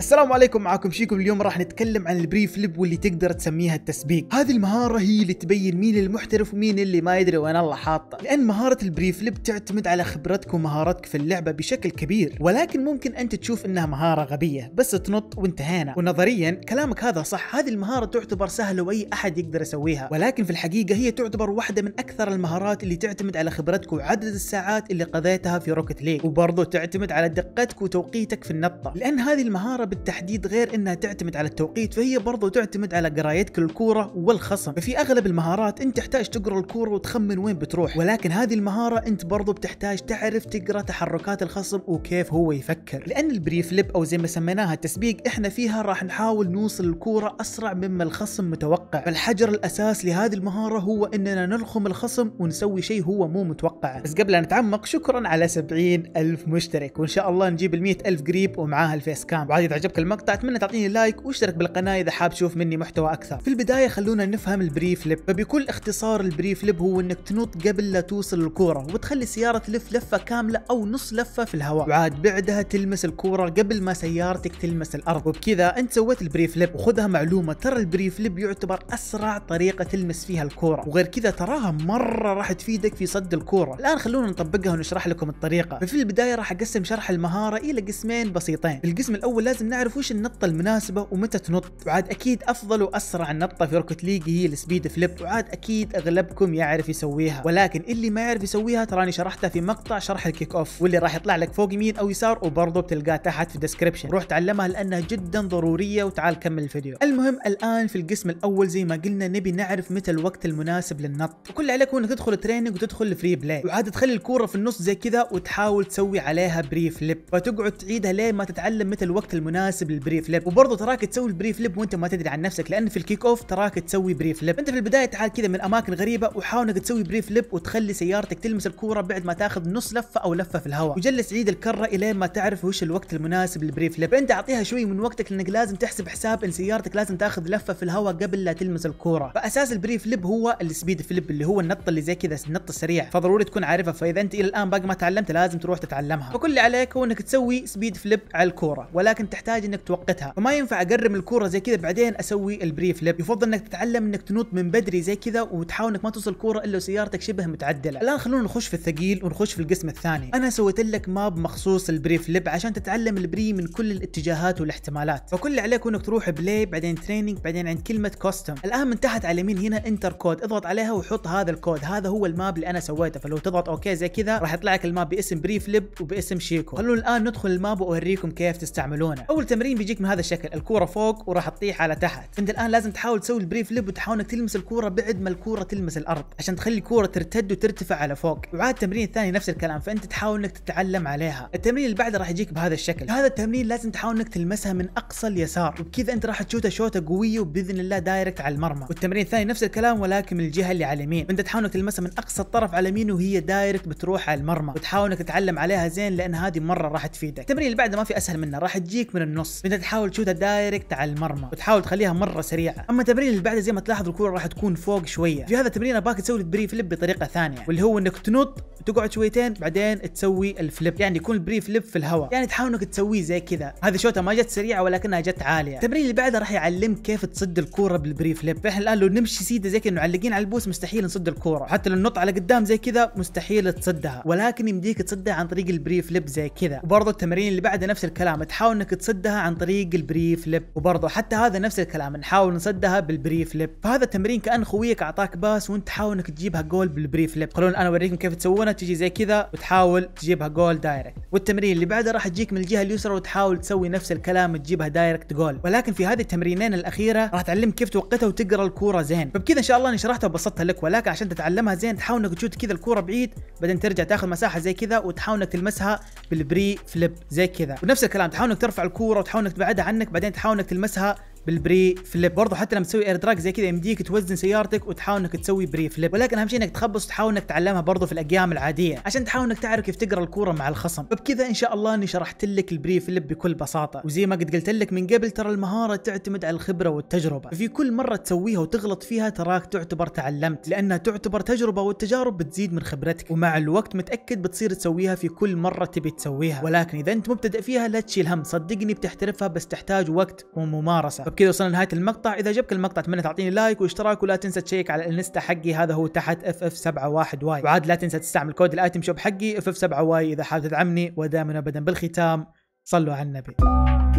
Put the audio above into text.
السلام عليكم معكم شيكم اليوم راح نتكلم عن البري فليب واللي تقدر تسميها التسبيق هذه المهارة هي اللي تبين مين المحترف ومين اللي ما يدري وين الله حاطه لأن مهارة البري فليب تعتمد على خبرتك ومهاراتك في اللعبة بشكل كبير ولكن ممكن أنت تشوف أنها مهارة غبية بس تنط وانتهينا ونظريا كلامك هذا صح هذه المهارة تعتبر سهلة وأي أحد يقدر يسويها ولكن في الحقيقة هي تعتبر واحدة من أكثر المهارات اللي تعتمد على خبرتك وعدد الساعات اللي قضيتها في روكت ليج وبرضه تعتمد على دقتك وتوقيتك في النطة لأن هذه المهارة الاداره بالتحديد غير انها تعتمد على التوقيت فهي برضو تعتمد على قرايتك للكوره والخصم ففي اغلب المهارات انت تحتاج تقرا الكوره وتخمن وين بتروح ولكن هذه المهاره انت برضو بتحتاج تعرف تقرا تحركات الخصم وكيف هو يفكر لان البريفليب او زي ما سميناها التسبيق احنا فيها راح نحاول نوصل الكوره اسرع مما الخصم متوقع فالحجر الاساس لهذه المهاره هو اننا نلخم الخصم ونسوي شيء هو مو متوقع بس قبل ان نتعمق شكرا على 70 الف مشترك وان شاء الله نجيب ال 100 الف قريب ومعاها الفيس كام وعادي اذا عجبك المقطع اتمنى تعطيني لايك واشترك بالقناه اذا حاب تشوف مني محتوى اكثر في البدايه خلونا نفهم البريف ليب فبكل اختصار البريف ليب هو انك تنط قبل لا توصل الكوره وتخلي السياره تلف لفه كامله او نص لفه في الهواء وعاد بعدها تلمس الكوره قبل ما سيارتك تلمس الارض وبكذا انت سويت البريف ليب وخذها معلومه ترى البريف ليب يعتبر اسرع طريقه تلمس فيها الكوره وغير كذا تراها مره راح تفيدك في صد الكوره الان خلونا نطبقها ونشرح لكم الطريقه ففي البدايه راح اقسم شرح المهاره الى قسمين بسيطين القسم الاول لازم لازم نعرف وش النطة المناسبة ومتى تنط وعاد أكيد أفضل وأسرع نطة في روكت ليج هي السبيد فليب وعاد أكيد أغلبكم يعرف يسويها ولكن اللي ما يعرف يسويها تراني شرحتها في مقطع شرح الكيك أوف واللي راح يطلع لك فوق يمين أو يسار وبرضه بتلقاه تحت في الديسكربشن روح تعلمها لأنها جدا ضرورية وتعال كمل الفيديو المهم الآن في القسم الأول زي ما قلنا نبي نعرف متى الوقت المناسب للنط وكل عليك هو انك تدخل تريننج وتدخل فري بلاي وعاد تخلي الكوره في النص زي كذا وتحاول تسوي عليها بري فليب فتقعد تعيدها لين ما تتعلم متى الوقت المناسب مناسب للبري فليب وبرضه تراك تسوي البري فليب وانت ما تدري عن نفسك لان في الكيك اوف تراك تسوي بري فليب انت في البدايه تعال كذا من اماكن غريبه وحاول انك تسوي بري فليب وتخلي سيارتك تلمس الكوره بعد ما تاخذ نص لفه او لفه في الهواء وجلس عيد الكره الين ما تعرف وش الوقت المناسب للبري فليب انت اعطيها شوي من وقتك لانك لازم تحسب حساب ان سيارتك لازم تاخذ لفه في الهواء قبل لا تلمس الكوره فاساس البري فليب هو السبيد فليب اللي هو النط اللي زي كذا النط السريع فضروري تكون عارفها فاذا انت الى الان باقي ما تعلمت لازم تروح تتعلمها فكل اللي عليك هو انك تسوي سبيد فليب على الكوره ولكن تحت تحتاج انك توقتها فما ينفع اقرم الكوره زي كذا بعدين اسوي البري لب يفضل انك تتعلم انك تنوط من بدري زي كذا وتحاول انك ما توصل كوره الا وسيارتك شبه متعدله الان خلونا نخش في الثقيل ونخش في القسم الثاني انا سويت لك ماب مخصوص البري لب عشان تتعلم البري من كل الاتجاهات والاحتمالات فكل اللي عليك انك تروح بلاي بعدين تريننج بعدين عند كلمه كوستم الان من تحت على اليمين هنا انتر كود اضغط عليها وحط هذا الكود هذا هو الماب اللي انا سويته فلو تضغط اوكي زي كذا راح يطلع لك الماب باسم بري لب وباسم شيكو خلونا الان ندخل الماب واوريكم كيف تستعملونه نعم. اول تمرين بيجيك من هذا الشكل الكوره فوق وراح تطيح على تحت انت الان لازم تحاول تسوي البريف ليب وتحاول انك تلمس الكوره بعد ما الكوره تلمس الارض عشان تخلي الكوره ترتد وترتفع على فوق وعاد التمرين الثاني نفس الكلام فانت تحاول انك تتعلم عليها التمرين اللي بعده راح يجيك بهذا الشكل هذا التمرين لازم تحاول انك تلمسها من اقصى اليسار وبكذا انت راح تشوتها شوطه قويه وباذن الله دايركت على المرمى والتمرين الثاني نفس الكلام ولكن من الجهه اللي على اليمين انت تحاول انك تلمسها من اقصى الطرف على اليمين وهي دايركت بتروح على المرمى وتحاول انك تتعلم عليها زين لان هذه مره راح تفيدك التمرين اللي بعده ما في اسهل منه راح تجيك من النص انت تحاول تشوتها دايركت على المرمى وتحاول تخليها مره سريعه اما التمرين اللي بعده زي ما تلاحظ الكوره راح تكون فوق شويه في هذا التمرين اباك تسوي البري فليب بطريقه ثانيه واللي هو انك تنط تقعد شويتين بعدين تسوي الفليب يعني يكون البري فليب في الهواء يعني تحاول انك تسويه زي كذا هذه شوطه ما جت سريعه ولكنها جت عاليه التمرين اللي بعده راح يعلمك كيف تصد الكوره بالبري فليب احنا الان لو نمشي سيده زي كذا معلقين على البوس مستحيل نصد الكوره حتى لو ننط على قدام زي كذا مستحيل تصدها ولكن يمديك تصدها عن طريق البري فليب زي كذا وبرضه التمرين اللي بعده نفس الكلام تحاول انك تصدها عن طريق البري فليب وبرضه حتى هذا نفس الكلام نحاول نصدها بالبري فليب فهذا التمرين كان خويك اعطاك باس وانت تحاول انك تجيبها جول بالبري فليب خلونا انا اوريكم كيف تسوونه تجي زي كذا وتحاول تجيبها جول دايركت والتمرين اللي بعده راح تجيك من الجهه اليسرى وتحاول تسوي نفس الكلام تجيبها دايركت جول ولكن في هذه التمرينين الاخيره راح تعلمك كيف توقتها وتقرا الكوره زين فبكذا ان شاء الله اني شرحتها وبسطتها لك ولكن عشان تتعلمها زين تحاول انك تشوت كذا الكوره بعيد بعدين ترجع تاخذ مساحه زي كذا وتحاول انك تلمسها بالبري فليب زي كذا ونفس الكلام تحاول انك ترفع الكوره وتحاول انك تبعدها عنك بعدين تحاول انك تلمسها بالبري فليب برضه حتى لما تسوي اير دراج زي كذا يمديك توزن سيارتك وتحاول انك تسوي بري فليب ولكن اهم شيء انك تخبص وتحاول انك تعلمها برضه في الاقيام العاديه عشان تحاول انك تعرف كيف تقرا الكوره مع الخصم فبكذا ان شاء الله اني شرحت لك البري فليب بكل بساطه وزي ما قد قلت لك من قبل ترى المهاره تعتمد على الخبره والتجربه في كل مره تسويها وتغلط فيها تراك تعتبر تعلمت لانها تعتبر تجربه والتجارب بتزيد من خبرتك ومع الوقت متاكد بتصير تسويها في كل مره تبي تسويها ولكن اذا انت مبتدئ فيها لا تشيل هم صدقني بتحترفها بس تحتاج وقت وممارسه وبكذا وصلنا لنهايه المقطع اذا عجبك المقطع اتمنى تعطيني لايك واشتراك ولا تنسى تشيك على الانستا حقي هذا هو تحت اف اف 71 واي وعاد لا تنسى تستعمل كود الايتم شوب حقي اف اف 7 واي اذا حاب تدعمني ودائما ابدا بالختام صلوا على النبي